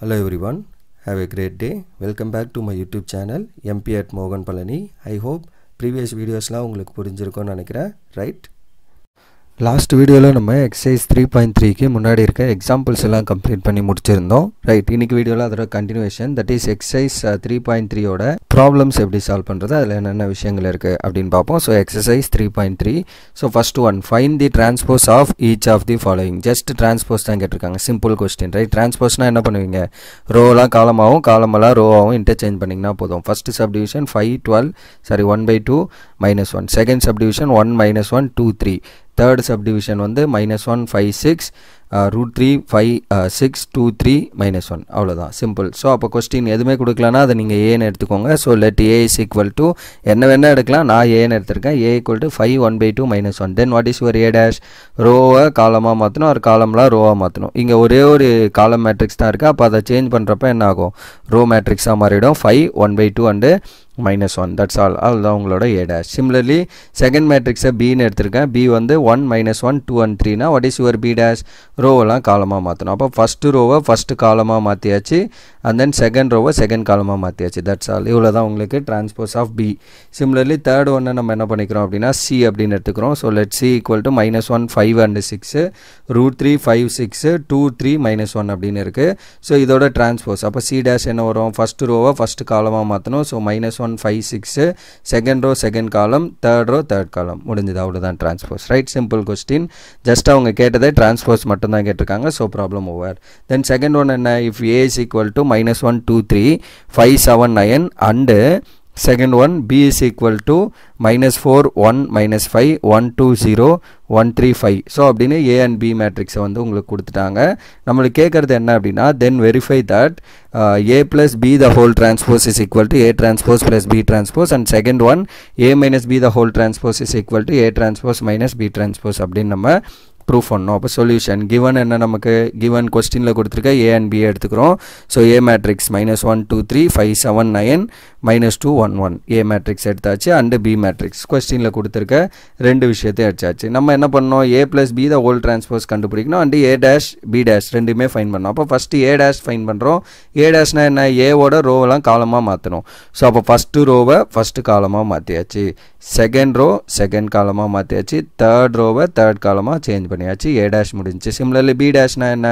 Hello everyone, have a great day. Welcome back to my YouTube channel MP at Mogan Palani. I hope previous previous வீடியோஸ்லாம் உங்களுக்கு புரிஞ்சிருக்கும்னு நினைக்கிறேன் right? Last வீடியோவில் நம்ம exercise three point த்ரீக்கு முன்னாடி இருக்க எக்ஸாம்பிள்ஸ் எல்லாம் கம்ப்ளீட் பண்ணி முடிச்சிருந்தோம் ரைட் இன்னைக்கு வீடியோவில் அதோட continuation that is exercise three point த்ரீயோட ப்ராப்ளம்ஸ் எப்படி சால்வ் பண்ணுறது அதில் என்னென்ன விஷயங்கள் இருக்குது அப்படின்னு பார்ப்போம் so exercise three point three so first one find the transpose of each of the following just transpose தான் கேட்டிருக்காங்க சிம்பிள் கொஸ்டின் ரைட் டிரான்ஸ்போஸ்னால் என்ன பண்ணுவீங்க ரோலாம் காலமாகவும் காலமெல்லாம் ரோவாகவும் இன்டர்ச்சேஞ்ச் பண்ணிங்கன்னா போதும் first subdivision five twelve sorry one by two minus one second subdivision one minus one two three third subdivision வந்து minus one five six root three five six two three minus one அவ்வளோதான் simple so அப்போ question எதுவுமே கொடுக்கலனா அதை நீங்கள் ஏன்னு எடுத்துக்கோங்க so let A is equal to என்ன வேணால் எடுக்கலாம் நான் ஏன்னு எடுத்திருக்கேன் A equal to five one by two minus one then what is your A dash ரோவை காலமாக மாற்றணும் ஒரு காலம்லாம் ரோவாக மாற்றணும் இங்கே ஒரே ஒரு காலம் மேட்ரிக்ஸ் தான் இருக்குது அப்போ அதை சேஞ்ச் பண்ணுறப்ப என்ன ஆகும் ரோ மேட்ரிக்ஸாக மாறிவிடும் five one by two and minus one that's all அதுதான் உங்களோட ஏ டேஷ் சிம்லர்லி செகண்ட் மேட்ரிக்ஸை பின்னு எடுத்திருக்கேன் பி வந்து one minus one two and த்ரீனா what is your B dash ரோவெல்லாம் காலமாக மாற்றணும் அப்போ ஃபஸ்ட்டு ரோவை ஃபஸ்ட்டு காலமாக மாற்றியாச்சு அண்ட் தென் செகண்ட் ரோவை செகண்ட் காலமாக மாற்றியாச்சு தட்ஸ் ஆல் இவ்வளோ தான் உங்களுக்கு transpose of B similarly third ஒன்று நம்ம என்ன பண்ணிக்கிறோம் அப்படின்னா சி அப்படின்னு எடுத்துக்கிறோம் so let C equal to minus one five and six root three five six two three minus one அப்படின்னு இருக்குது ஸோ இதோட டிரான்ஸ்போஸ் அப்போ சி டேஷ் என்ன வரும் ஃபஸ்ட்டு ரோவை ஃபஸ்ட்டு காலமாக மாற்றணும் so minus one one five six second row second column third row third column முடிஞ்சது அவ்வளோதான் transpose right simple question just அவங்க கேட்டதே டிரான்ஸ்போஸ் மட்டும்தான் கேட்டிருக்காங்க so problem over then second one என்ன if A is equal to minus one two three five seven nine and second one b is equal to minus 4 1 minus 5 1 2 0 one three five so அப்படின்னு A and B மேட்ரிக்ஸை வந்து உங்களுக்கு கொடுத்துட்டாங்க நம்மளுக்கு கேட்குறது என்ன அப்படின்னா then verify that A plus B the whole transpose is equal to A transpose plus B transpose and second one A minus B the whole transpose is equal to A transpose minus B transpose அப்படின்னு நம்ம proof பண்ணணும் அப்போ solution given என்ன நமக்கு given கொஸ்டினில் கொடுத்துருக்க A and B எடுத்துக்கிறோம் so A matrix minus one two three five seven nine minus two one one A matrix எடுத்தாச்சு அண்டு பி மேட்ரிக்ஸ் கொஸ்டினில் கொடுத்துருக்க ரெண்டு விஷயத்தையும் அடிச்சாச்சு நம்ம என்ன பண்ணோம் A plus B the whole transpose கண்டுபிடிக்கணும் and A dash B dash ரெண்டுமே ஃபைன் பண்ணோம் அப்போ ஃபஸ்ட்டு ஏ டேஷ் ஃபைன் பண்ணுறோம் ஏ டேஷ்னா என்ன ஏவோட ரோவெல்லாம் காலமாக மாற்றணும் ஸோ அப்போ ஃபஸ்ட்டு ரோவை ஃபஸ்ட்டு காலமாக மாற்றியாச்சு செகண்ட் ரோ செகண்ட் காலமாக மாற்றியாச்சு தேர்ட் ரோவை தேர்ட் காலமாக சேஞ்ச் பண்ணி பண்ணியாச்சு ஏ டேஷ் முடிஞ்சு சிம்லர்லி பி டேஷ்னா என்ன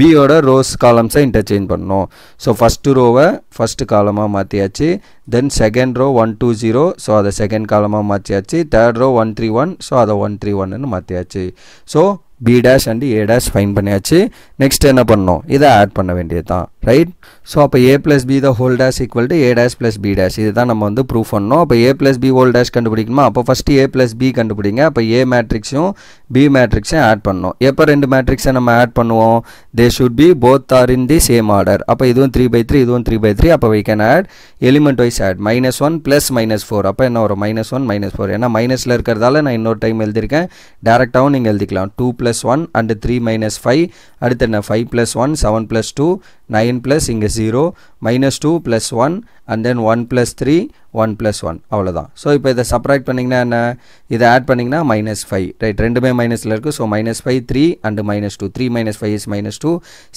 பியோட ரோஸ் காலம்ஸை இன்டர்சேஞ்ச் பண்ணணும் ஸோ ஃபஸ்ட்டு ரோவை ஃபஸ்ட்டு காலமாக மாற்றியாச்சு then second row one two zero so அதை செகண்ட் காலமாக மாற்றியாச்சு third row one three one so அதை ஒன் த்ரீ ஒன்னு மாற்றியாச்சு so B dash and A dash find பண்ணியாச்சு நெக்ஸ்ட் என்ன பண்ணோம் இதை ஆட் பண்ண வேண்டியது தான் ரைட் ஸோ அப்போ A plus B the whole dash equal to A dash plus B dash இது தான் நம்ம வந்து ப்ரூஃப் பண்ணோம் அப்போ A plus B whole dash கண்டுபிடிக்கணுமா அப்போ ஃபஸ்ட்டு ஏ ப்ளஸ் பி கண்டுபிடிங்க அப்போ ஏ மேட்ரிக்ஸும் பி மேட்ரிக்ஸையும் ஆட் பண்ணோம் எப்போ ரெண்டு மேட்ரிக்ஸை நம்ம ஆட் பண்ணுவோம் they should be both are in the same order அப்போ இதுவும் த்ரீ பை த்ரீ இதுவும் த்ரீ பை த்ரீ அப்போ we can add element wise add minus one plus minus four அப்போ என்ன வரும் மைனஸ் ஒன் மைனஸ் ஃபோர் ஏன்னா மைனஸில் இருக்கிறதால நான் இன்னொரு டைம் எழுதியிருக்கேன் டேரெக்டாகவும் நீங்கள் எழுதிக்கலாம் two plus one and three minus five அடுத்து என்ன five plus one seven plus two nine again plus இங்கே 0 minus 2 plus 1 and then 1 plus 3 1 plus 1 அவ்வளோதான் ஸோ இப்போ இதை சப்ராக்ட் பண்ணிங்கன்னா என்ன இதை ஆட் பண்ணிங்கன்னா மைனஸ் ஃபைவ் ரைட் ரெண்டுமே மைனஸில் இருக்குது so minus five three and minus two three minus five is minus two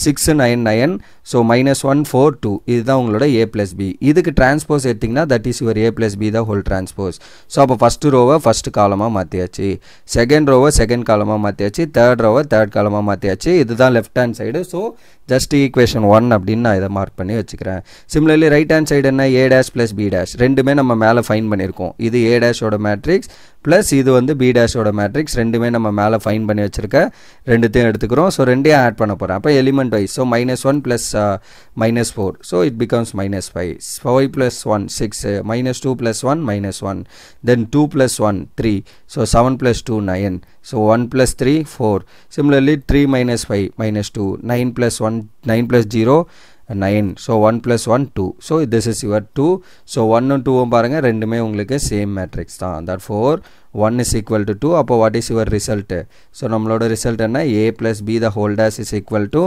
six nine nine so minus one four two இதுதான் உங்களோட ஏ ப்ளஸ் பி இதுக்கு டிரான்ஸ்போஸ் எடுத்திங்கன்னா that is your A plus B தான் whole transpose so அப்போ first ரோவை first காலமாக மாற்றியாச்சு second ரோவை செகண்ட் காலமாக மாற்றியாச்சு தேர்ட் ரோவை தேர்ட் காலமாக மாற்றியாச்சு இதுதான் left hand side so just equation one அப்படி அப்படின்னு நான் இதை மார்க் பண்ணி வச்சுக்கிறேன் சிமிலர்லி ரைட் ஹேண்ட் சைடு என்ன A dash plus B dash ரெண்டுமே நம்ம மேலே ஃபைன் பண்ணியிருக்கோம் இது ஏ டேஷோட மேட்ரிக்ஸ் ப்ளஸ் இது வந்து பி டேஷோட மேட்ரிக்ஸ் ரெண்டுமே நம்ம மேலே ஃபைன் பண்ணி வச்சுருக்க ரெண்டுத்தையும் எடுத்துக்கிறோம் ஸோ ரெண்டையும் ஆட் பண்ண போகிறேன் அப்போ element wise so minus one plus minus four so it becomes minus five five plus one six minus two plus one minus one then two plus one three so seven plus two nine so one plus three four similarly three minus five minus two nine plus one nine plus zero nine so one plus one two so this is your two so ஒன்னும் டூவும் பாருங்கள் ரெண்டுமே உங்களுக்கு same matrix தான் that four one is equal to two அப்போ what is your result so நம்மளோட result என்ன A plus B the whole dash is equal to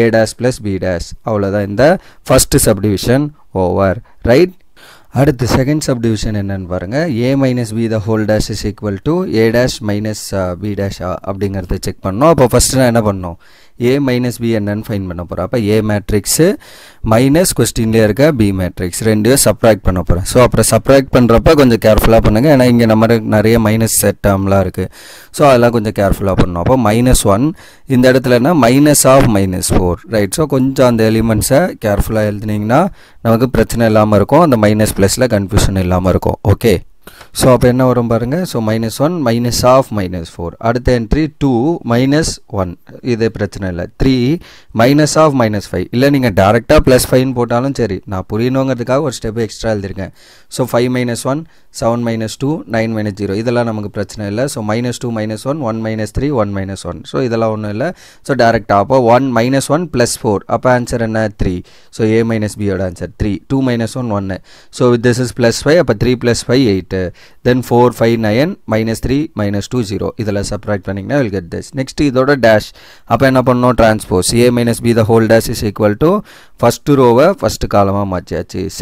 A dash plus B dash அவ்வளோதான் இந்த ஃபஸ்ட்டு சப்டிவிஷன் ஓவர் ரைட் அடுத்து second subdivision என்னென்னு பாருங்கள் A minus B the whole dash is equal to A dash minus B dash அப்படிங்கிறத check பண்ணோம் அப்போ first நான் என்ன பண்ணோம் ஏ மைனஸ் பி என்னன்னு ஃபைன் பண்ண போகிறோம் அப்போ ஏ மேட்ரிக்ஸு மைனஸ் கொஸ்டின்லேயே இருக்க பி மேட்ரிக்ஸ் ரெண்டையும் சப்ராக்ட் பண்ண போகிறோம் ஸோ அப்புறம் சப்ராக்ட் பண்ணுறப்ப கொஞ்சம் கேர்ஃபுல்லாக பண்ணுங்கள் ஏன்னா இங்கே நம்ம நிறைய மைனஸ் செட் டேர்ம்லாம் இருக்குது ஸோ அதெல்லாம் கொஞ்சம் கேர்ஃபுல்லாக பண்ணணும் அப்போ மைனஸ் ஒன் இந்த இடத்துலனா minus of minus four right so கொஞ்சம் அந்த எலிமெண்ட்ஸை கேர்ஃபுல்லாக எழுதுனிங்கன்னா நமக்கு பிரச்சனை இல்லாமல் இருக்கும் அந்த மைனஸ் ப்ளஸில் கன்ஃபியூஷன் இல்லாமல் இருக்கும் ஓகே ஸோ அப்போ என்ன வரும் பாருங்கள் so minus one minus of minus four அடுத்த என்ட்ரி டூ மைனஸ் ஒன் இது பிரச்சனை இல்லை three minus of minus five இல்லை நீங்கள் டேரெக்டாக ப்ளஸ் ஃபைவ்னு போட்டாலும் சரி நான் புரியணுங்கிறதுக்காக ஒரு ஸ்டெப் எக்ஸ்ட்ரா எழுதிருக்கேன் so five minus one seven minus two nine minus zero இதெல்லாம் நமக்கு பிரச்சனை இல்லை so minus two minus one one minus three one minus one so இதெல்லாம் ஒன்றும் இல்லை ஸோ டேரெக்டாக அப்போ one minus one plus four அப்போ ஆன்சர் என்ன த்ரீ ஸோ ஏ மைனஸ் பியோட answer three two minus one ஒன்று so with this is plus five அப்போ three plus five eight then 4 5 9 minus 3 minus 2 0 idala subtract panninga na will get this next is order dash appa enna no transpose a minus b the whole dash is equal to first row first column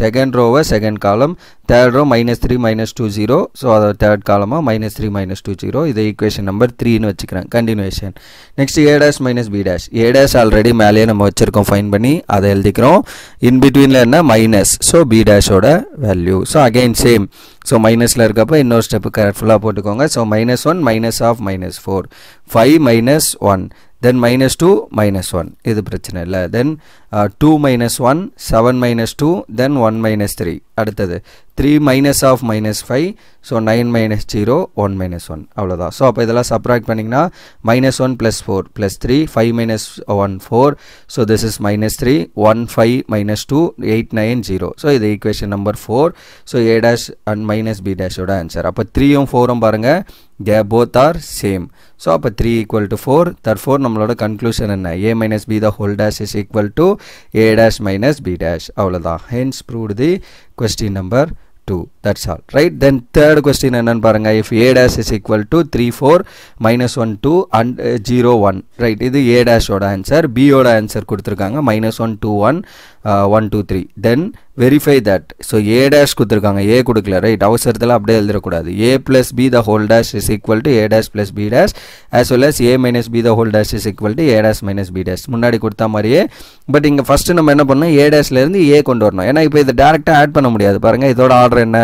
second row second column third row minus three minus two zero so அதோட third காலமாக minus three minus two zero இது equation number த்ரீன்னு வச்சுக்கிறேன் continuation next A dash minus B dash A dash already மேலேயே நம்ம வச்சுருக்கோம் fine பண்ணி அதை எழுதிக்கிறோம் இன் பிட்வீனில் என்ன மைனஸ் ஸோ பி டேஷோட value so again same so மைனஸில் இருக்கப்போ இன்னொரு ஸ்டெப்பு கேர்ஃபுல்லாக போட்டுக்கோங்க so minus one minus of minus four five minus one then minus two minus one இது பிரச்சனை இல்லை then two minus one seven minus two then one minus three அடுத்தது three minus of minus five so nine minus zero one minus one அவ்வளோதான் so அப்போ இதெல்லாம் subtract பண்ணிங்கன்னா minus one plus four plus three five minus one four so this is minus three one five minus two eight nine zero so இது equation number four so A dash and minus B டேஷோட answer அப்போ த்ரீயும் ஃபோரும் பாருங்கள் okay both are same so அப்போ three equal to four தர் four நம்மளோட conclusion என்ன A minus B the whole dash is equal to A dash minus B dash அவ்வளோதான் hence proved the question number two that's all right then third question என்னன்னு பாருங்கள் if A dash is equal to three four minus one two and zero one right இது A டேஷோட answer பியோட answer கொடுத்துருக்காங்க minus one two one one two three then verify that so A dash கொடுத்துருக்காங்க A கொடுக்கல right அவசரத்தில் அப்படியே எழுதக்கூடாது A plus B the whole dash is equal to A dash plus B dash as well as A minus B the whole dash is equal to A dash minus B dash முன்னாடி கொடுத்தா மாதிரியே but இங்கே first நம்ம என்ன பண்ணோம் ஏ டேஷ்லேருந்து ஏ கொண்டு வரணும் ஏன்னா இப்போ இதை டேரெக்டாக ஆட் பண்ண முடியாது பாருங்கள் இதோட ஆர்டர் என்ன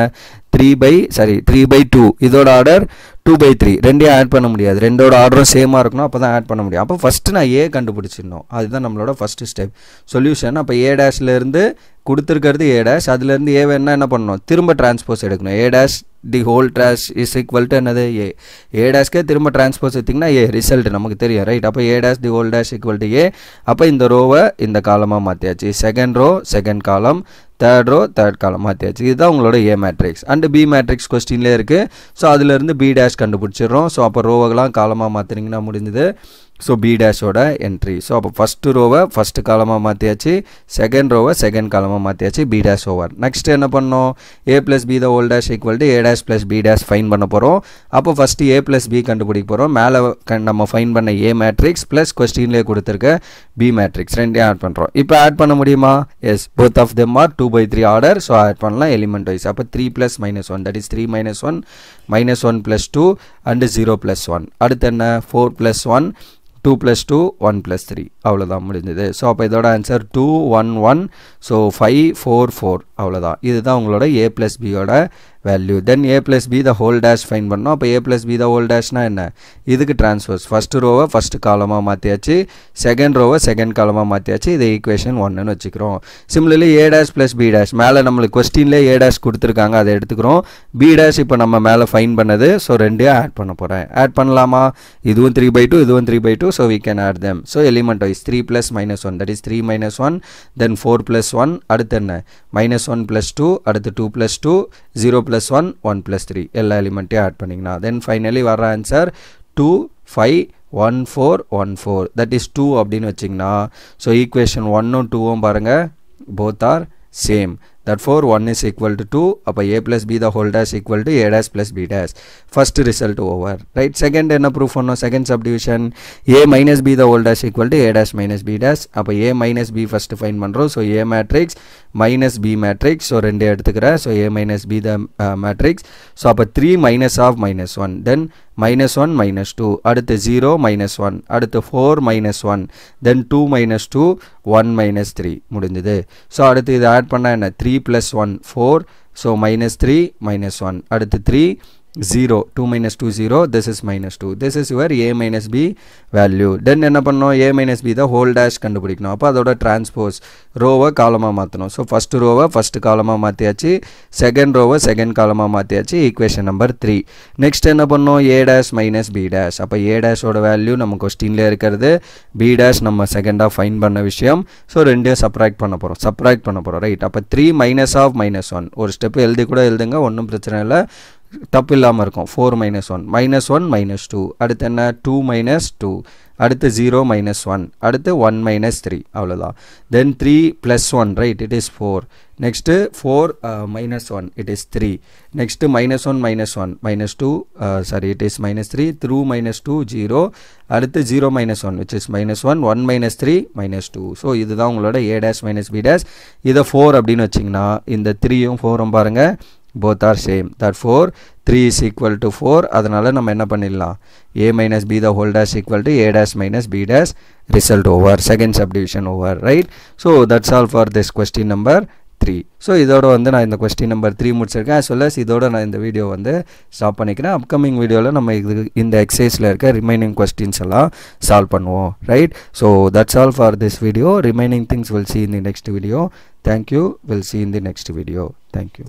three by sorry three by two இதோட ஆர்டர் டூ பை த்ரீ ரெண்டையும் ஆட் பண்ண முடியாது ரெண்டோட ஆர்டரும் சேமாக இருக்கணும் அப்போ தான் ஆட் பண்ண முடியும் அப்போ ஃபஸ்ட்டு நான் ஏ கண்டுபிடிச்சிடணும் அதுதான் நம்மளோட ஃபஸ்ட்டு ஸ்டெப் சொல்யூஷன் அப்போ ஏ டேஷ்லேருந்து கொடுத்துருக்கிறது ஏ டேஷ் அதுலேருந்து ஏ வேணால் என்ன பண்ணணும் திரும்ப டிரான்ஸ்போஸ் எடுக்கணும் A dash the whole dash is equal to என்னது ஏ ஏ டேஷ்கே திரும்ப ட்ரான்ஸ்போஸ் எடுத்திங்கன்னா ஏ ரிசல்ட் நமக்கு தெரியும் ரைட் அப்போ A dash the whole dash equal to A அப்போ இந்த ரோவை இந்த காலமாக மாற்றியாச்சு second row second column third row third column மாற்றியாச்சு இதுதான் உங்களோட A matrix and B matrix கொஸ்டின்லேயே இருக்குது ஸோ அதுலேருந்து பி டேஷ் கண்டுபிடிச்சிடுறோம் ஸோ அப்போ ரோவெல்லாம் காலமாக மாற்றினீங்கன்னா முடிஞ்சது ஸோ பி டேஷோட என்ட்ரி ஸோ அப்போ ஃபஸ்ட்டு ரோவை ஃபஸ்ட்டு காலமாக மாற்றியாச்சு செகண்ட் ரோவை செகண்ட் காலமாக மாற்றியாச்சு பி டேஷ் ஓவர் நெக்ஸ்ட் என்ன பண்ணோம் A plus B the whole dash equal to A dash plus B dash find பண்ண போகிறோம் அப்போ ஃபஸ்ட்டு ஏ ப்ளஸ் பி கண்டுபிடிக்க போகிறோம் மேலே நம்ம ஃபைன் பண்ண ஏ மேட்ரிக்ஸ் ப்ளஸ் கொஸ்டின்லேயே கொடுத்துருக்க பி மேட்ரிக்ஸ் ரெண்டையும் ஆட் பண்ணுறோம் இப்போ ஆட் பண்ண முடியுமா yes both of them are two by three order so add பண்ணலாம் எலிமெண்ட் வைஸ் அப்போ three plus minus one that is three minus one minus one plus two and zero plus one அடுத்து என்ன four plus one two plus two one plus three அவ்வளோதான் முடிஞ்சது so அப்போ இதோட answer two one one so five four four அவ்வளோதான் இதுதான் உங்களோட A plus பியோட value then A plus B the whole dash find பண்ணோம் அப்போ A plus B the whole டேஷ்னா என்ன இதுக்கு ட்ரான்ஸ்ஃபர்ஸ் ஃபஸ்ட்டு ரோவை ஃபஸ்ட்டு காலமாக மாற்றியாச்சு செகண்ட் ரோவை செகண்ட் காலமாக மாற்றியாச்சு இது ஈக்குவேஷன் ஒன்றுன்னு வச்சுக்கிறோம் similarly A dash plus B dash மேலே நம்மளுக்கு கொஸ்டின்லேயே ஏ டேஷ் கொடுத்துருக்காங்க அதை எடுத்துக்கிறோம் பி டேஷ் இப்போ நம்ம மேலே ஃபைன் பண்ணது ஸோ ரெண்டையும் ஆட் பண்ண போகிறேன் ஆட் பண்ணலாமா இதுவும் த்ரீ பை டூ இதுவும் three by two so we can add them so element wise three plus minus one that is three minus one then four plus one அடுத்து என்ன minus one plus two அடுத்து two plus two zero plus one one plus three எல்லா எலிமெண்ட்டையும் add பண்ணிங்கன்னா then finally வர answer two five one four one four that is two அப்படின்னு வச்சிங்கன்னா so equation ஒன்னும் டூவும் பாருங்கள் both are same therefore 1 is equal to 2 அப்போ a plus b the whole dash equal to a dash plus b dash first result over right second என்ன proof on a second subdivision a minus b the whole dash equal to a dash minus b dash அப்போ a minus b first find row so a matrix minus b matrix so the எடுத்துக்கிறேன் so a minus b the uh, matrix so A 3 minus of minus 1 then minus one minus two அடுத்து zero minus one அடுத்து four minus one then two minus two one minus three முடிஞ்சுது so அடுத்து இதை add பண்ணால் என்ன three plus one four so minus three minus one அடுத்து three zero two minus two zero this is minus two this is your A minus B value then என்ன பண்ணோம் A minus B the whole dash கண்டுபிடிக்கணும் அப்போ அதோட transpose ரோவை காலமாக மாற்றணும் so first ரோவை ஃபஸ்ட் காலமாக மாற்றியாச்சு செகண்ட் ரோவை செகண்ட் காலமாக மாற்றியாச்சு ஈக்குவேஷன் நம்பர் த்ரீ நெக்ஸ்ட் என்ன பண்ணோம் A dash minus B dash அப்போ ஏ டேஷோட வேல்யூ நம்ம கொஸ்டின்ல இருக்கிறது பி டேஷ் நம்ம செகண்டாக ஃபைன் பண்ண விஷயம் ஸோ ரெண்டையும் சப்ராக்ட் பண்ண போகிறோம் சப்ராக்ட் பண்ண போகிறோம் ரைட் அப்போ three minus of minus one ஒரு ஸ்டெப் எழுதி கூட எழுதுங்க ஒன்றும் பிரச்சனை இல்லை தப்பு இல்லாமல் இருக்கும் four minus one minus one minus two அடுத்து என்ன டூ மைனஸ் டூ அடுத்து ஜீரோ மைனஸ் ஒன் அடுத்து ஒன் மைனஸ் த்ரீ அவ்வளோதான் then three plus one right it is four next four minus one it is three next minus one minus one minus two sorry it is minus three through minus two zero அடுத்து zero minus one which is minus one one minus three minus two so இதுதான் உங்களோட A dash minus B dash இதை four அப்படின்னு வச்சிங்கன்னா இந்த த்ரீயும் ஃபோரும் பாருங்கள் both are same that four three is equal to four அதனால் நம்ம என்ன பண்ணிடலாம் A minus B the whole dash equal to A dash minus B dash result over second subdivision over right so that's all for this question number three so இதோட வந்து நான் இந்த question number three முடிச்சிருக்கேன் as well as இதோட நான் இந்த video வந்து stop பண்ணிக்கிறேன் அப்கமிங் வீடியோவில் நம்ம இது இந்த எக்ஸசைஸில் இருக்க ரிமைனிங் கொஸ்டின்ஸ் எல்லாம் சால்வ் பண்ணுவோம் right so that's all for this video remaining things will see in the next video thank you will see in the next video thank you